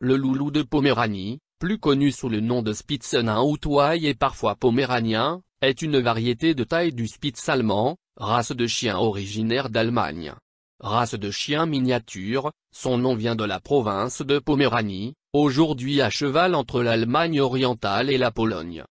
Le loulou de Poméranie, plus connu sous le nom de ou Touaille et parfois poméranien, est une variété de taille du Spitz allemand, race de chien originaire d'Allemagne. Race de chien miniature, son nom vient de la province de Poméranie, aujourd'hui à cheval entre l'Allemagne orientale et la Pologne.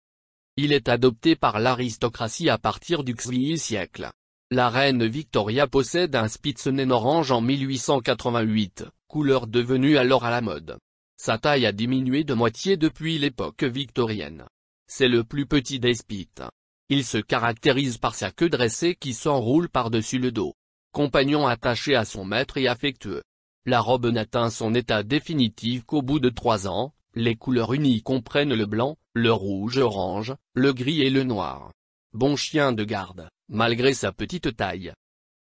Il est adopté par l'aristocratie à partir du XVIe siècle. La reine Victoria possède un Spitzenen orange en 1888, couleur devenue alors à la mode. Sa taille a diminué de moitié depuis l'époque victorienne. C'est le plus petit des spites. Il se caractérise par sa queue dressée qui s'enroule par-dessus le dos. Compagnon attaché à son maître et affectueux. La robe n'atteint son état définitif qu'au bout de trois ans, les couleurs unies comprennent le blanc, le rouge-orange, le gris et le noir. Bon chien de garde, malgré sa petite taille.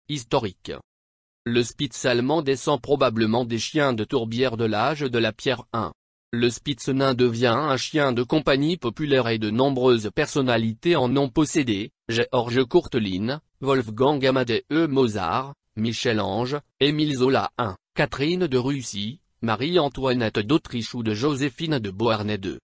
Historique le Spitz allemand descend probablement des chiens de tourbière de l'âge de la pierre 1. Le Spitz nain devient un chien de compagnie populaire et de nombreuses personnalités en ont possédé, Georges Courteline, Wolfgang Amadeus e. Mozart, Michel-Ange, Émile Zola 1, Catherine de Russie, Marie-Antoinette d'Autriche ou de Joséphine de Beauharnais 2.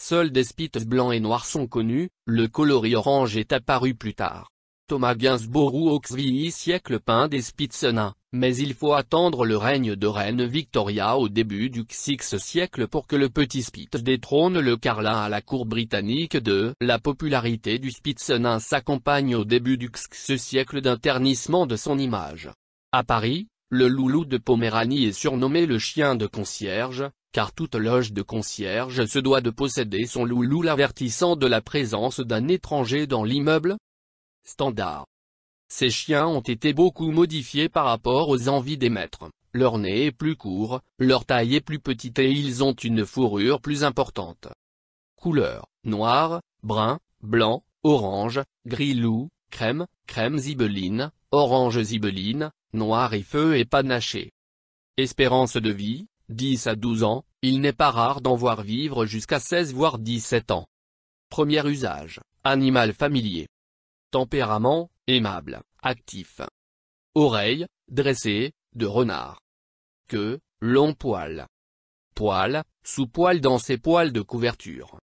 Seuls des Spitz blancs et noirs sont connus, le coloris orange est apparu plus tard. Thomas Gainsbourg ou Oxvii siècle peint des Spitzena, mais il faut attendre le règne de Reine Victoria au début du XIXe siècle pour que le petit Spitz détrône le Carlin à la cour britannique de La popularité du Spitzena s'accompagne au début du XX siècle d'un ternissement de son image. À Paris, le loulou de Poméranie est surnommé le chien de concierge, car toute loge de concierge se doit de posséder son loulou l'avertissant de la présence d'un étranger dans l'immeuble, standard. Ces chiens ont été beaucoup modifiés par rapport aux envies des maîtres. Leur nez est plus court, leur taille est plus petite et ils ont une fourrure plus importante. Couleur, noir, brun, blanc, orange, gris loup, crème, crème zibeline, orange zibeline, noir et feu et panaché. Espérance de vie, 10 à 12 ans, il n'est pas rare d'en voir vivre jusqu'à 16 voire 17 ans. Premier usage, animal familier. Tempérament, aimable, actif. Oreilles, dressées, de renard. Queue, long poil. Poil, sous-poil dans ses poils de couverture.